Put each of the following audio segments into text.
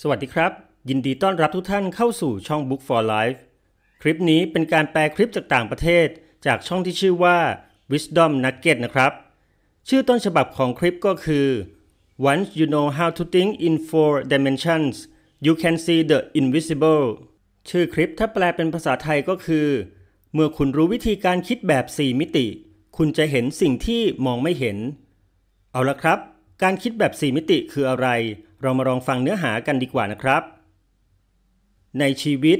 สวัสดีครับ ยินดีต้อนรับทุกท่านเข้าสู่ช่อง Book for Life คลิปนี้เป็นการแปลคลิปจากต่างประเทศจากช่องที่ชื่อว่า Wisdom Nugget นะครับ ชื่อต้นฉบับของคลิปก็คือ Once you know how to think in four dimensions you can see the invisible ชื่อคลิปถ้าแปลเป็นภาษาไทยก็คือ เมื่อคุณรู้วิธีการคิดแบบ 4 มิติ คุณจะเห็นสิ่งที่มองไม่เห็น เอาละครับ การคิดแบบ 4 มิติคืออะไรเรามาลองฟังเนื้อหากันดีกว่านะครับ ในชีวิต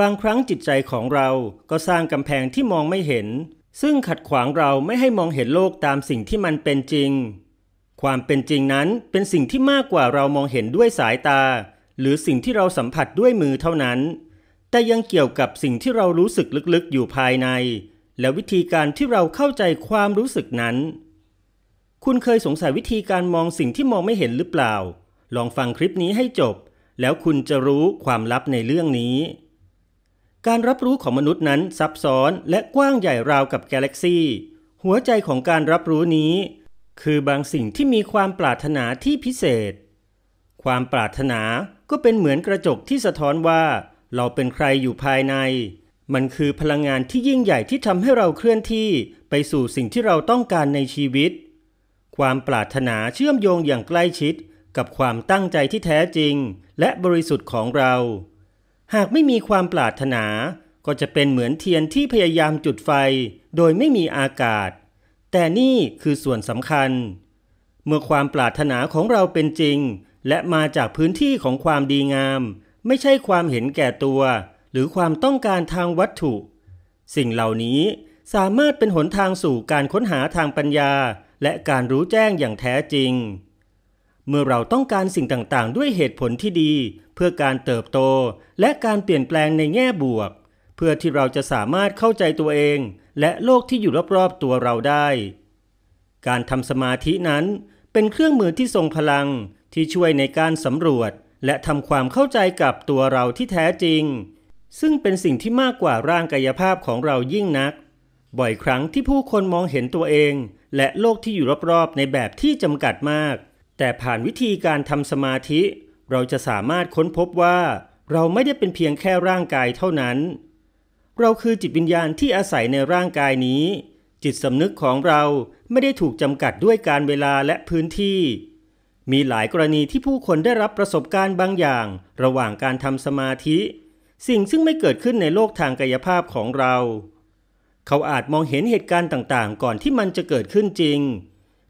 บางครั้งจิตใจของเราก็สร้างกำแพงที่มองไม่เห็น ซึ่งขัดขวางเราไม่ให้มองเห็นโลกตามสิ่งที่มันเป็นจริง ความเป็นจริงนั้นเป็นสิ่งที่มากกว่าเรามองเห็นด้วยสายตา หรือสิ่งที่เราสัมผัสด้วยมือเท่านั้น แต่ยังเกี่ยวกับสิ่งที่เรารู้สึกลึกๆอยู่ภายใน และวิธีการที่เราเข้าใจความรู้สึกนั้น คุณเคยสงสัยวิธีการมองสิ่งที่มองไม่เห็นหรือเปล่าลองฟังคลิปนี้ให้จบ แล้วคุณจะรู้ความลับในเรื่องนี้ การรับรู้ของมนุษย์นั้นซับซ้อนและกว้างใหญ่ราวกับกาแล็กซี หัวใจของการรับรู้นี้ คือบางสิ่งที่มีความปรารถนาที่พิเศษ ความปรารถนาก็เป็นเหมือนกระจกที่สะท้อนว่า เราเป็นใครอยู่ภายใน มันคือพลังงานที่ยิ่งใหญ่ที่ทำให้เราเคลื่อนที่ไปสู่สิ่งที่เราต้องการในชีวิต ความปรารถนาเชื่อมโยงอย่างใกล้ชิดกับความตั้งใจที่แท้จริง และบริสุทธิ์ของเรา หากไม่มีความปรารถนาก็จะเป็นเหมือนเทียนที่พยายามจุดไฟ โดยไม่มีอากาศ แต่นี่คือส่วนสำคัญ เมื่อความปรารถนาของเราเป็นจริง และมาจากพื้นที่ของความดีงาม ไม่ใช่ความเห็นแก่ตัว หรือความต้องการทางวัตถุ สิ่งเหล่านี้สามารถเป็นหนทางสู่การค้นหาทางปัญญา และการรู้แจ้งอย่างแท้จริงเมื่อเราต้องการสิ่งต่างๆ ด้วยเหตุผลที่ดี เพื่อการเติบโตและการเปลี่ยนแปลงในแง่บวก เพื่อที่เราจะสามารถเข้าใจตัวเอง และโลกที่อยู่รอบ ๆ ตัวเราได้ การทำสมาธินั้น เป็นเครื่องมือที่ทรงพลังที่ช่วยในการสำรวจ และทำความเข้าใจกับตัวเราที่แท้จริง ซึ่งเป็นสิ่งที่มากกว่าร่างกายภาพของเรายิ่งนัก บ่อยครั้งที่ผู้คนมองเห็นตัวเอง และโลกที่อยู่รอบ ๆ ในแบบที่จำกัดมากแต่ผ่านวิธีการทำสมาธิ เราจะสามารถค้นพบว่าเราไม่ได้เป็นเพียงแค่ร่างกายเท่านั้น เราคือจิตวิญญาณที่อาศัยในร่างกายนี้ จิตสำนึกของเราไม่ได้ถูกจำกัดด้วยการเวลาและพื้นที่ มีหลายกรณีที่ผู้คนได้รับประสบการณ์บางอย่าง ระหว่างการทำสมาธิ สิ่งซึ่งไม่เกิดขึ้นในโลกทางกายภาพของเรา เขาอาจมองเห็นเหตุการณ์ต่างๆ ก่อนที่มันจะเกิดขึ้นจริง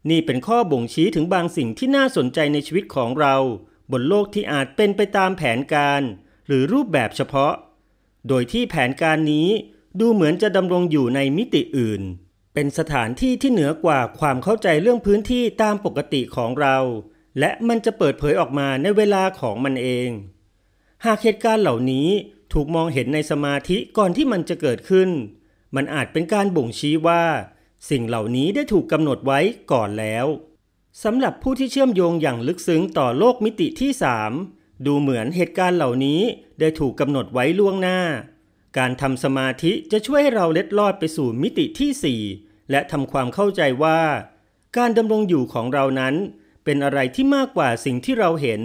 นี่เป็นข้อบ่งชี้ถึงบางสิ่งที่น่าสนใจในชีวิตของเรา บนโลกที่อาจเป็นไปตามแผนการ หรือรูปแบบเฉพาะ โดยที่แผนการนี้ดูเหมือนจะดำรงอยู่ในมิติอื่น เป็นสถานที่ที่เหนือกว่าความเข้าใจเรื่องพื้นที่ตามปกติของเรา และมันจะเปิดเผยออกมาในเวลาของมันเอง หากเหตุการณ์เหล่านี้ถูกมองเห็นในสมาธิก่อนที่มันจะเกิดขึ้น มันอาจเป็นการบ่งชี้ว่าสิ่งเหล่านี้ได้ถูกกำหนดไว้ก่อนแล้วสำหรับผู้ที่เชื่อมโยงอย่างลึกซึ้งต่อโลกมิติที่3ดูเหมือนเหตุการณ์เหล่านี้ได้ถูกกำหนดไว้ล่วงหน้า การทำสมาธิจะช่วยให้เราเล็ดลอดไปสู่มิติที่4และทำความเข้าใจว่า การดำรงอยู่ของเรานั้น เป็นอะไรที่มากกว่าสิ่งที่เราเห็น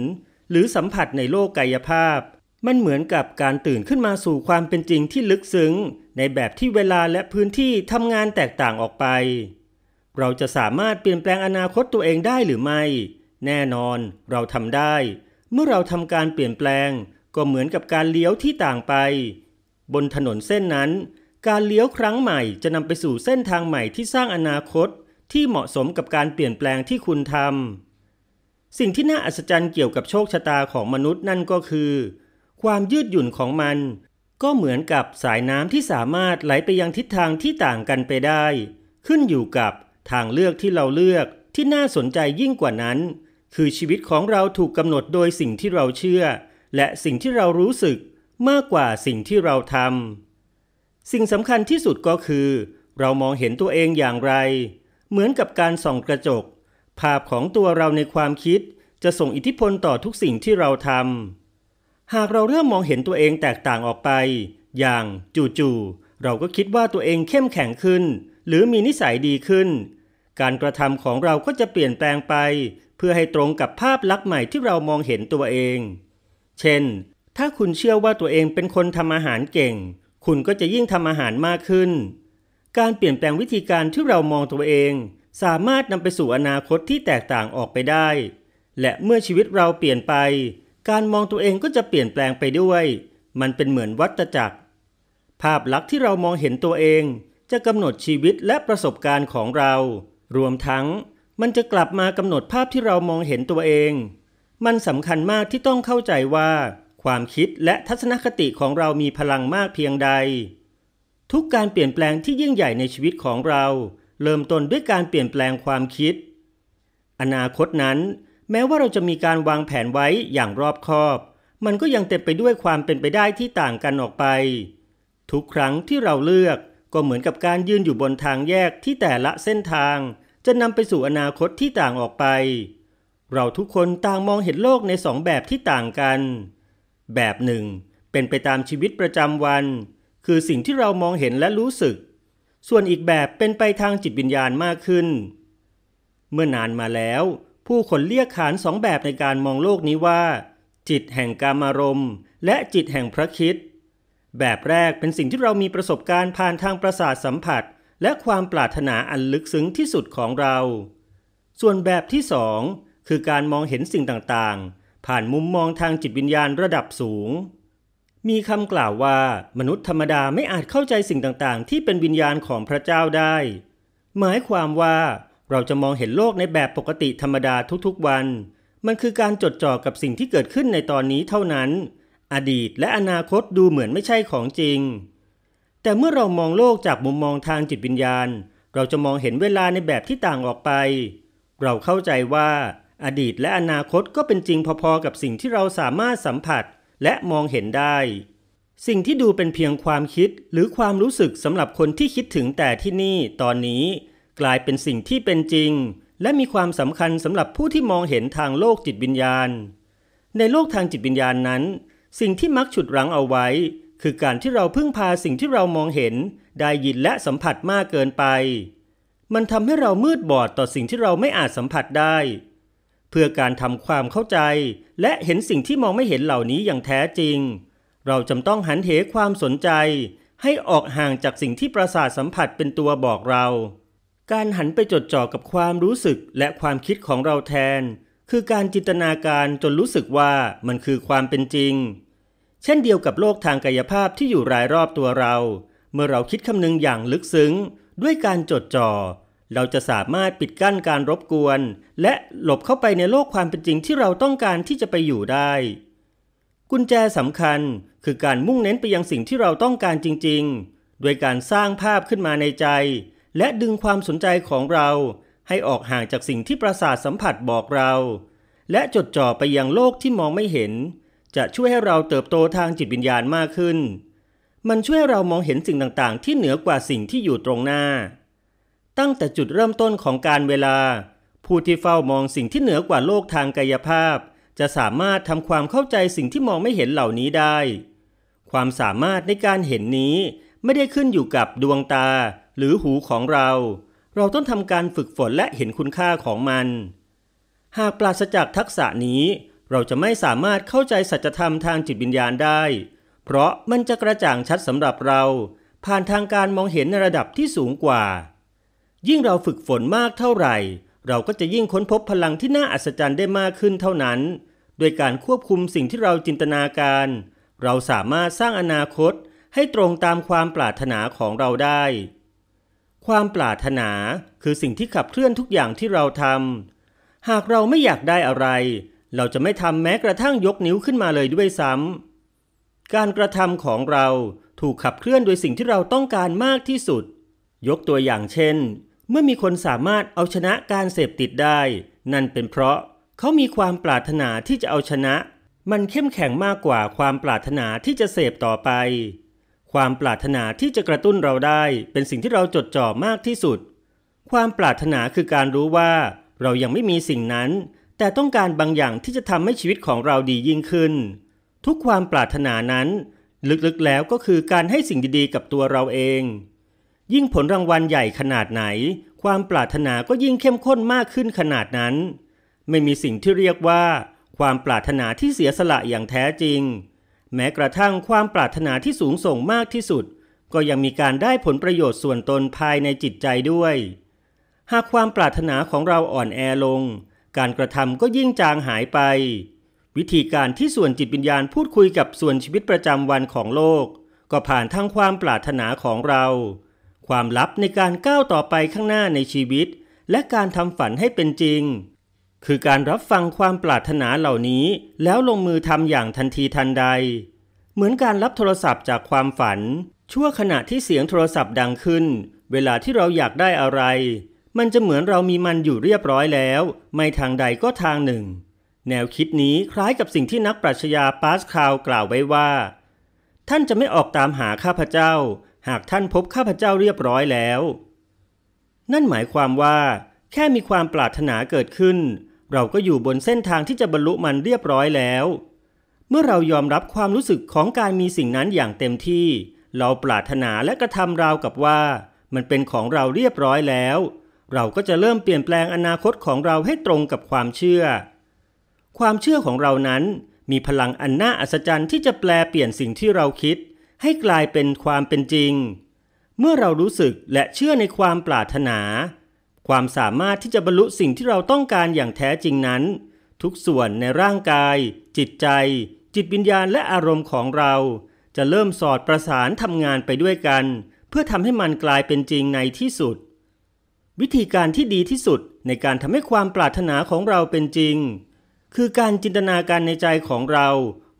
หรือสัมผัสในโลกกายภาพมันเหมือนกับการตื่นขึ้นมาสู่ความเป็นจริงที่ลึกซึ้งในแบบที่เวลาและพื้นที่ทำงานแตกต่างออกไป เราจะสามารถเปลี่ยนแปลงอนาคตตัวเองได้หรือไม่ แน่นอนเราทำได้ เมื่อเราทำการเปลี่ยนแปลง ก็เหมือนกับการเลี้ยวที่ต่างไป บนถนนเส้นนั้น การเลี้ยวครั้งใหม่จะนำไปสู่เส้นทางใหม่ที่สร้างอนาคตที่เหมาะสมกับการเปลี่ยนแปลงที่คุณทำ สิ่งที่น่าอัศจรรย์เกี่ยวกับโชคชะตาของมนุษย์นั่นก็คือความยืดหยุ่นของมันก็เหมือนกับสายน้ำที่สามารถไหลไปยังทิศทางที่ต่างกันไปได้ ขึ้นอยู่กับทางเลือกที่เราเลือกที่น่าสนใจยิ่งกว่านั้น คือชีวิตของเราถูกกำหนดโดยสิ่งที่เราเชื่อ และสิ่งที่เรารู้สึกมากกว่าสิ่งที่เราทำสิ่งสำคัญที่สุดก็คือ เรามองเห็นตัวเองอย่างไร เหมือนกับการส่องกระจก ภาพของตัวเราในความคิดจะส่งอิทธิพลต่อทุกสิ่งที่เราทำหากเราเริ่มมองเห็นตัวเองแตกต่างออกไป อย่างจู่ๆเราก็คิดว่าตัวเองเข้มแข็งขึ้น หรือมีนิสัยดีขึ้น การกระทำของเราก็จะเปลี่ยนแปลงไป เพื่อให้ตรงกับภาพลักษณ์ใหม่ที่เรามองเห็นตัวเอง เช่น ถ้าคุณเชื่อว่าตัวเองเป็นคนทำอาหารเก่ง คุณก็จะยิ่งทำอาหารมากขึ้น การเปลี่ยนแปลงวิธีการที่เรามองตัวเอง สามารถนำไปสู่อนาคตที่แตกต่างออกไปได้ และเมื่อชีวิตเราเปลี่ยนไปการมองตัวเองก็จะเปลี่ยนแปลงไปด้วย มันเป็นเหมือนวัตจักร ภาพลักษณ์ที่เรามองเห็นตัวเอง จะกำหนดชีวิตและประสบการณ์ของเรา รวมทั้ง มันจะกลับมากำหนดภาพที่เรามองเห็นตัวเอง มันสำคัญมากที่ต้องเข้าใจว่า ความคิดและทัศนคติของเรามีพลังมากเพียงใด ทุกการเปลี่ยนแปลงที่ยิ่งใหญ่ในชีวิตของเรา เริ่มต้นด้วยการเปลี่ยนแปลงความคิด อนาคตนั้นแม้ว่าเราจะมีการวางแผนไว้อย่างรอบคอบ มันก็ยังเต็มไปด้วยความเป็นไปได้ที่ต่างกันออกไป ทุกครั้งที่เราเลือก ก็เหมือนกับการยืนอยู่บนทางแยกที่แต่ละเส้นทาง จะนำไปสู่อนาคตที่ต่างออกไป เราทุกคนต่างมองเห็นโลกในสองแบบที่ต่างกัน แบบหนึ่งเป็นไปตามชีวิตประจำวัน คือสิ่งที่เรามองเห็นและรู้สึก ส่วนอีกแบบเป็นไปทางจิตวิญญาณมากขึ้น เมื่อนานมาแล้วผู้คนเรียกขานสองแบบในการมองโลกนี้ว่า จิตแห่งกามารมณ์ และจิตแห่งพระคิดแบบแรกเป็นสิ่งที่เรามีประสบการณ์ผ่านทางประสาทสัมผัส และความปรารถนาอันลึกซึ้งที่สุดของเรา ส่วนแบบที่สอง คือการมองเห็นสิ่งต่างๆ ผ่านมุมมองทางจิตวิญญาณระดับสูง มีคำกล่าวว่า มนุษย์ธรรมดาไม่อาจเข้าใจสิ่งต่างๆ ที่เป็นวิญญาณของพระเจ้าได้ หมายความว่าเราจะมองเห็นโลกในแบบปกติธรรมดาทุกๆวัน มันคือการจดจ่อกับสิ่งที่เกิดขึ้นในตอนนี้เท่านั้น อดีตและอนาคตดูเหมือนไม่ใช่ของจริง แต่เมื่อเรามองโลกจากมุมมองทางจิตวิญญาณ เราจะมองเห็นเวลาในแบบที่ต่างออกไป เราเข้าใจว่า อดีตและอนาคตก็เป็นจริงพอๆกับสิ่งที่เราสามารถสัมผัสและมองเห็นได้ สิ่งที่ดูเป็นเพียงความคิดหรือความรู้สึกสำหรับคนที่คิดถึงแต่ที่นี่ ตอนนี้กลายเป็นสิ่งที่เป็นจริงและมีความสำคัญสำหรับผู้ที่มองเห็นทางโลกจิตวิญญาณ ในโลกทางจิตวิญญาณนั้น สิ่งที่มักฉุดรั้งเอาไว้ คือการที่เราพึ่งพาสิ่งที่เรามองเห็นได้ยินและสัมผัสมากเกินไป มันทำให้เรามืดบอดต่อสิ่งที่เราไม่อาจสัมผัสได้ เพื่อการทำความเข้าใจและเห็นสิ่งที่มองไม่เห็นเหล่านี้อย่างแท้จริง เราจำต้องหันเหความสนใจ ให้ออกห่างจากสิ่งที่ประสาทสัมผัสเป็นตัวบอกเราการหันไปจดจ่อกับความรู้สึกและความคิดของเราแทน คือการจินตนาการจนรู้สึกว่ามันคือความเป็นจริง เช่นเดียวกับโลกทางกายภาพที่อยู่รายรอบตัวเรา เมื่อเราคิดคำนึงอย่างลึกซึ้งด้วยการจดจ่อ เราจะสามารถปิดกั้นการรบกวนและหลบเข้าไปในโลกความเป็นจริงที่เราต้องการที่จะไปอยู่ได้ กุญแจสำคัญคือการมุ่งเน้นไปยังสิ่งที่เราต้องการจริงๆโดยการสร้างภาพขึ้นมาในใจและดึงความสนใจของเราให้ออกห่างจากสิ่งที่ประสาทสัมผัสบอกเรา และจดจ่อไปยังโลกที่มองไม่เห็น จะช่วยให้เราเติบโตทางจิตวิญญาณมากขึ้น มันช่วยเรามองเห็นสิ่งต่างๆ ที่เหนือกว่าสิ่งที่อยู่ตรงหน้า ตั้งแต่จุดเริ่มต้นของการเวลา ผู้ที่เฝ้ามองสิ่งที่เหนือกว่าโลกทางกายภาพ จะสามารถทำความเข้าใจสิ่งที่มองไม่เห็นเหล่านี้ได้ ความสามารถในการเห็นนี้ไม่ได้ขึ้นอยู่กับดวงตาหรือหูของเรา เราต้องทำการฝึกฝนและเห็นคุณค่าของมัน หากปราศจากทักษะนี้ เราจะไม่สามารถเข้าใจสัจธรรมทางจิตวิญญาณได้ เพราะมันจะกระจ่าง ชัดสำหรับเรา ผ่านทางการมองเห็นในระดับที่สูงกว่า ยิ่งเราฝึกฝนมากเท่าไหร่ เราก็จะยิ่งค้นพบพลังที่น่าอัศจรรย์ได้มากขึ้นเท่านั้น โดยการควบคุมสิ่งที่เราจินตนาการ เราสามารถสร้างอนาคตให้ตรงตามความปรารถนาของเราได้ความปรารถนาคือสิ่งที่ขับเคลื่อนทุกอย่างที่เราทำ หากเราไม่อยากได้อะไร เราจะไม่ทำแม้กระทั่งยกนิ้วขึ้นมาเลยด้วยซ้ำ การกระทำของเราถูกขับเคลื่อนโดยสิ่งที่เราต้องการมากที่สุด ยกตัวอย่างเช่น เมื่อมีคนสามารถเอาชนะการเสพติดได้ นั่นเป็นเพราะเขามีความปรารถนาที่จะเอาชนะ มันเข้มแข็งมากกว่าความปรารถนาที่จะเสพต่อไปความปรารถนาที่จะกระตุ้นเราได้เป็นสิ่งที่เราจดจ่อมากที่สุด ความปรารถนาคือการรู้ว่าเรายังไม่มีสิ่งนั้น แต่ต้องการบางอย่างที่จะทำให้ชีวิตของเราดียิ่งขึ้น ทุกความปรารถนานั้น ลึกๆแล้วก็คือการให้สิ่งดี ๆ กับตัวเราเอง ยิ่งผลรางวัลใหญ่ขนาดไหน ความปรารถนาก็ยิ่งเข้มข้นมากขึ้นขนาดนั้น ไม่มีสิ่งที่เรียกว่า ความปรารถนาที่เสียสละอย่างแท้จริงแม้กระทั่งความปรารถนาที่สูงส่งมากที่สุด ก็ยังมีการได้ผลประโยชน์ส่วนตนภายในจิตใจด้วย หากความปรารถนาของเราอ่อนแอลง การกระทำก็ยิ่งจางหายไป วิธีการที่ส่วนจิตวิญญาณพูดคุยกับส่วนชีวิตประจำวันของโลก ก็ผ่านทางความปรารถนาของเรา ความลับในการก้าวต่อไปข้างหน้าในชีวิต และการทำฝันให้เป็นจริงคือการรับฟังความปรารถนาเหล่านี้ แล้วลงมือทำอย่างทันทีทันใด เหมือนการรับโทรศัพท์จากความฝัน ชั่วขณะที่เสียงโทรศัพท์ดังขึ้น เวลาที่เราอยากได้อะไร มันจะเหมือนเรามีมันอยู่เรียบร้อยแล้ว ไม่ทางใดก็ทางหนึ่ง แนวคิดนี้คล้ายกับสิ่งที่นักปรัชญาปาสคาวกล่าวไว้ว่า ท่านจะไม่ออกตามหาข้าพเจ้า หากท่านพบข้าพเจ้าเรียบร้อยแล้ว นั่นหมายความว่า แค่มีความปรารถนาเกิดขึ้นเราก็อยู่บนเส้นทางที่จะบรรลุมันเรียบร้อยแล้ว เมื่อเรายอมรับความรู้สึกของการมีสิ่งนั้นอย่างเต็มที่ เราปรารถนาและกระทำราวกับว่า มันเป็นของเราเรียบร้อยแล้ว เราก็จะเริ่มเปลี่ยนแปลงอนาคตของเราให้ตรงกับความเชื่อ ความเชื่อของเรานั้น มีพลังอันน่าอัศจรรย์ที่จะแปลเปลี่ยนสิ่งที่เราคิด ให้กลายเป็นความเป็นจริง เมื่อเรารู้สึกและเชื่อในความปรารถนาความสามารถที่จะบรรลุสิ่งที่เราต้องการอย่างแท้จริงนั้น ทุกส่วนในร่างกาย จิตใจ จิตวิญญาณและอารมณ์ของเรา จะเริ่มสอดประสานทำงานไปด้วยกัน เพื่อทำให้มันกลายเป็นจริงในที่สุด วิธีการที่ดีที่สุดในการทำให้ความปรารถนาของเราเป็นจริง คือการจินตนาการในใจของเรา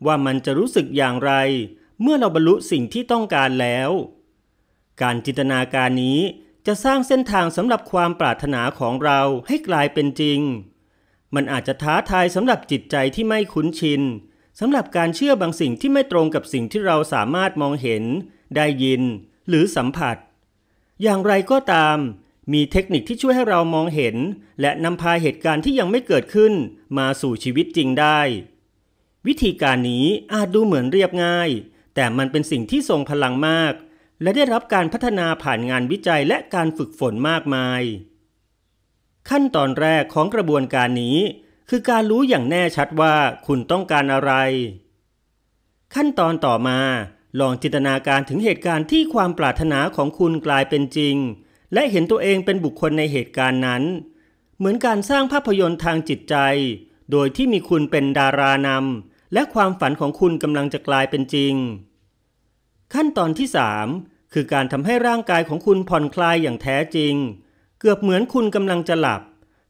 ว่ามันจะรู้สึกอย่างไร เมื่อเราบรรลุสิ่งที่ต้องการแล้ว การจินตนาการนี้จะสร้างเส้นทางสำหรับความปรารถนาของเราให้กลายเป็นจริง มันอาจจะท้าทายสำหรับจิตใจที่ไม่คุ้นชินสำหรับการเชื่อบางสิ่งที่ไม่ตรงกับสิ่งที่เราสามารถมองเห็น ได้ยินหรือสัมผัส อย่างไรก็ตาม มีเทคนิคที่ช่วยให้เรามองเห็น และนำพาเหตุการณ์ที่ยังไม่เกิดขึ้น มาสู่ชีวิตจริงได้ วิธีการนี้อาจดูเหมือนเรียบง่าย แต่มันเป็นสิ่งที่ทรงพลังมากและได้รับการพัฒนาผ่านงานวิจัยและการฝึกฝนมากมาย ขั้นตอนแรกของกระบวนการนี้ คือการรู้อย่างแน่ชัดว่าคุณต้องการอะไร ขั้นตอนต่อมา ลองจินตนาการถึงเหตุการณ์ที่ความปรารถนาของคุณกลายเป็นจริง และเห็นตัวเองเป็นบุคคลในเหตุการณ์นั้น เหมือนการสร้างภาพยนตร์ทางจิตใจ โดยที่มีคุณเป็นดารานำและความฝันของคุณกำลังจะกลายเป็นจริง ขั้นตอนที่3คือการทำให้ร่างกายของคุณผ่อนคลายอย่างแท้จริง เกือบเหมือนคุณกำลังจะหลับ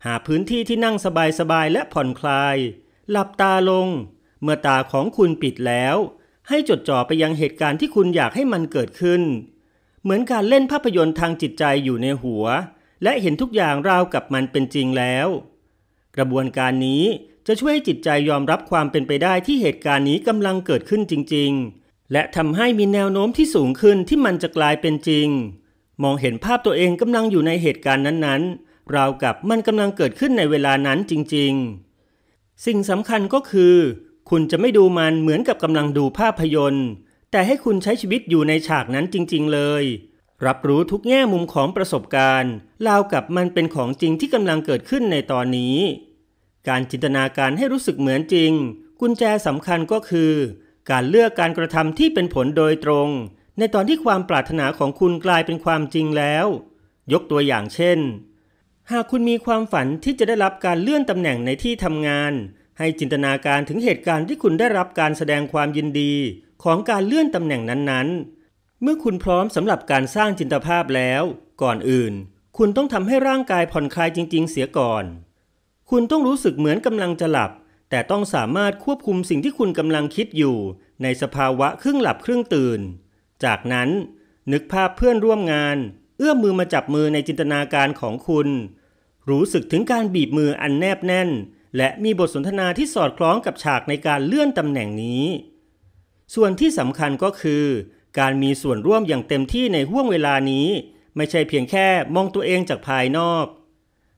หาพื้นที่ที่นั่งสบายๆและผ่อนคลาย หลับตาลง เมื่อตาของคุณปิดแล้ว ให้จดจ่อไปยังเหตุการณ์ที่คุณอยากให้มันเกิดขึ้น เหมือนการเล่นภาพยนตร์ทางจิตใจอยู่ในหัว และเห็นทุกอย่างราวกับมันเป็นจริงแล้ว กระบวนการนี้จะช่วยให้จิตใจยอมรับความเป็นไปได้ที่เหตุการณ์นี้กำลังเกิดขึ้นจริง ๆและทำให้มีแนวโน้มที่สูงขึ้นที่มันจะกลายเป็นจริง มองเห็นภาพตัวเองกำลังอยู่ในเหตุการณ์นั้นๆ ราวกับมันกำลังเกิดขึ้นในเวลานั้นจริงๆ สิ่งสำคัญก็คือ คุณจะไม่ดูมันเหมือนกับกำลังดูภาพยนตร์ แต่ให้คุณใช้ชีวิตอยู่ในฉากนั้นจริงๆเลย รับรู้ทุกแง่มุมของประสบการณ์ราวกับมันเป็นของจริงที่กำลังเกิดขึ้นในตอนนี้ การจินตนาการให้รู้สึกเหมือนจริง กุญแจสำคัญก็คือการเลือกการกระทำที่เป็นผลโดยตรงในตอนที่ความปรารถนาของคุณกลายเป็นความจริงแล้ว ยกตัวอย่างเช่น หากคุณมีความฝันที่จะได้รับการเลื่อนตำแหน่งในที่ทำงาน ให้จินตนาการถึงเหตุการณ์ที่คุณได้รับการแสดงความยินดีของการเลื่อนตำแหน่งนั้นๆ เมื่อคุณพร้อมสำหรับการสร้างจินตภาพแล้วก่อนอื่น คุณต้องทำให้ร่างกายผ่อนคลายจริงๆ เสียก่อน คุณต้องรู้สึกเหมือนกำลังจะหลับแต่ต้องสามารถควบคุมสิ่งที่คุณกำลังคิดอยู่ในสภาวะครึ่งหลับครึ่งตื่น จากนั้น นึกภาพเพื่อนร่วมงาน เอื้อมมือมาจับมือในจินตนาการของคุณ รู้สึกถึงการบีบมืออันแนบแน่น และมีบทสนทนาที่สอดคล้องกับฉากในการเลื่อนตำแหน่งนี้ ส่วนที่สำคัญก็คือ การมีส่วนร่วมอย่างเต็มที่ในห่วงเวลานี้ ไม่ใช่เพียงแค่มองตัวเองจากภายนอก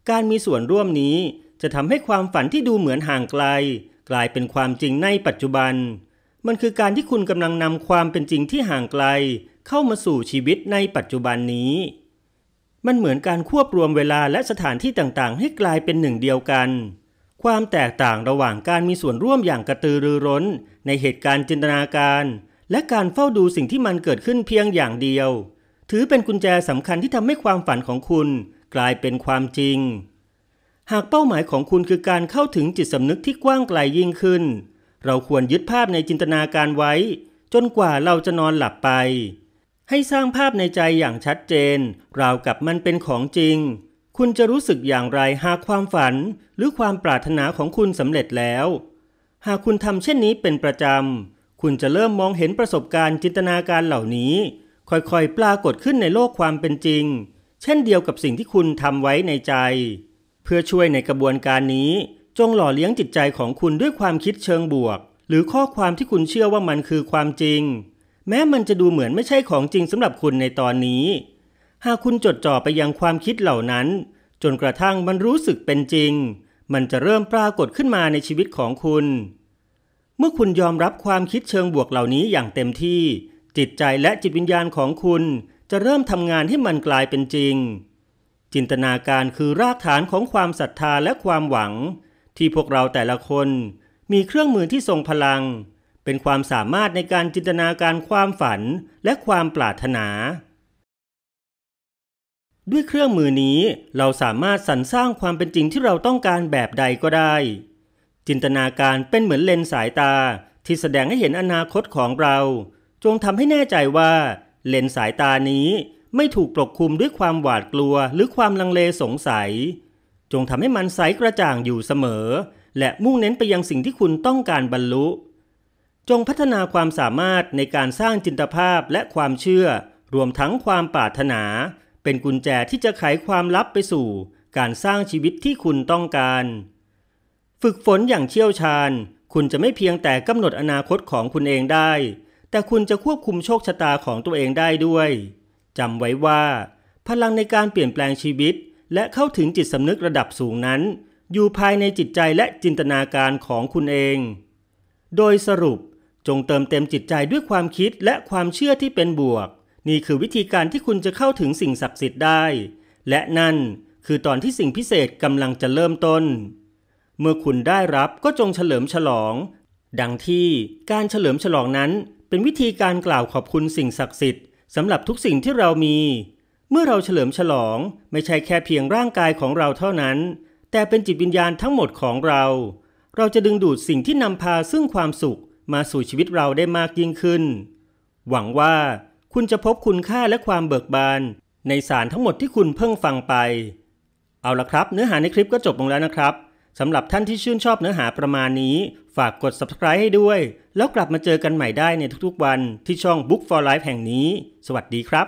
การมีส่วนร่วมนี้จะทำให้ความฝันที่ดูเหมือนห่างไกล กลายเป็นความจริงในปัจจุบัน มันคือการที่คุณกำลังนำความเป็นจริงที่ห่างไกล เข้ามาสู่ชีวิตในปัจจุบันนี้ มันเหมือนการควบรวมเวลาและสถานที่ต่างๆให้กลายเป็นหนึ่งเดียวกัน ความแตกต่างระหว่างการมีส่วนร่วมอย่างกระตือรือร้น ในเหตุการณ์จินตนาการ และการเฝ้าดูสิ่งที่มันเกิดขึ้นเพียงอย่างเดียว ถือเป็นกุญแจสำคัญที่ทำให้ความฝันของคุณ กลายเป็นความจริงหากเป้าหมายของคุณคือการเข้าถึงจิตสำนึกที่กว้างไกลยิ่งขึ้น เราควรยึดภาพในจินตนาการไว้ จนกว่าเราจะนอนหลับไป ให้สร้างภาพในใจอย่างชัดเจน ราวกับมันเป็นของจริง คุณจะรู้สึกอย่างไรหากความฝัน หรือความปรารถนาของคุณสำเร็จแล้ว หากคุณทำเช่นนี้เป็นประจำ คุณจะเริ่มมองเห็นประสบการณ์จินตนาการเหล่านี้ ค่อยๆปรากฏขึ้นในโลกความเป็นจริง เช่นเดียวกับสิ่งที่คุณทำไว้ในใจเพื่อช่วยในกระบวนการนี้ จงหล่อเลี้ยงจิตใจของคุณด้วยความคิดเชิงบวก หรือข้อความที่คุณเชื่อว่ามันคือความจริง แม้มันจะดูเหมือนไม่ใช่ของจริงสำหรับคุณในตอนนี้ หากคุณจดจ่อไปยังความคิดเหล่านั้น จนกระทั่งมันรู้สึกเป็นจริง มันจะเริ่มปรากฏขึ้นมาในชีวิตของคุณ เมื่อคุณยอมรับความคิดเชิงบวกเหล่านี้อย่างเต็มที่ จิตใจและจิตวิญญาณของคุณจะเริ่มทำงานให้มันกลายเป็นจริงจินตนาการคือรากฐานของความศรัทธาและความหวัง ที่พวกเราแต่ละคน มีเครื่องมือที่ทรงพลัง เป็นความสามารถในการจินตนาการความฝันและความปรารถนา ด้วยเครื่องมือนี้เราสามารถสรรสร้างความเป็นจริงที่เราต้องการแบบใดก็ได้ จินตนาการเป็นเหมือนเลนสายตาที่แสดงให้เห็นอนาคตของเรา จงทำให้แน่ใจว่า เลนสายตานี้ไม่ถูกปกคลุมด้วยความหวาดกลัวหรือความลังเลสงสัย จงทำให้มันใสกระจ่างอยู่เสมอ และมุ่งเน้นไปยังสิ่งที่คุณต้องการบรรลุ จงพัฒนาความสามารถในการสร้างจินตภาพและความเชื่อ รวมทั้งความปรารถนา เป็นกุญแจที่จะ ไขความลับไปสู่ การสร้างชีวิตที่คุณต้องการ ฝึกฝนอย่างเชี่ยวชาญ คุณจะไม่เพียงแต่กำหนดอนาคตของคุณเองได้ แต่คุณจะควบคุมโชคชะตาของตัวเองได้ด้วยจำไว้ว่า พลังในการเปลี่ยนแปลงชีวิต และเข้าถึงจิตสำนึกระดับสูงนั้น อยู่ภายในจิตใจและจินตนาการของคุณเอง โดยสรุปจงเติมเต็มจิตใจด้วยความคิดและความเชื่อที่เป็นบวก นี่คือวิธีการที่คุณจะเข้าถึงสิ่งศักดิ์สิทธิ์ได้ และนั่นคือตอนที่สิ่งพิเศษกำลังจะเริ่มต้น เมื่อคุณได้รับก็จงเฉลิมฉลอง ดังที่การเฉลิมฉลองนั้นเป็นวิธีการกล่าวขอบคุณสิ่งศักดิ์สิทธิ์สำหรับทุกสิ่งที่เรามี เมื่อเราเฉลิมฉลองไม่ใช่แค่เพียงร่างกายของเราเท่านั้น แต่เป็นจิตวิญญาณทั้งหมดของเรา เราจะดึงดูดสิ่งที่นำพาซึ่งความสุขมาสู่ชีวิตเราได้มากยิ่งขึ้น หวังว่าคุณจะพบคุณค่าและความเบิกบานในสารทั้งหมดที่คุณเพิ่งฟังไป เอาละครับเนื้อหาในคลิปก็จบลงแล้วนะครับสำหรับท่านที่ชื่นชอบเนื้อหาประมาณนี้ ฝากกด subscribe ให้ด้วย แล้วกลับมาเจอกันใหม่ได้ในทุกๆ วันที่ช่อง Book for Life แห่งนี้ สวัสดีครับ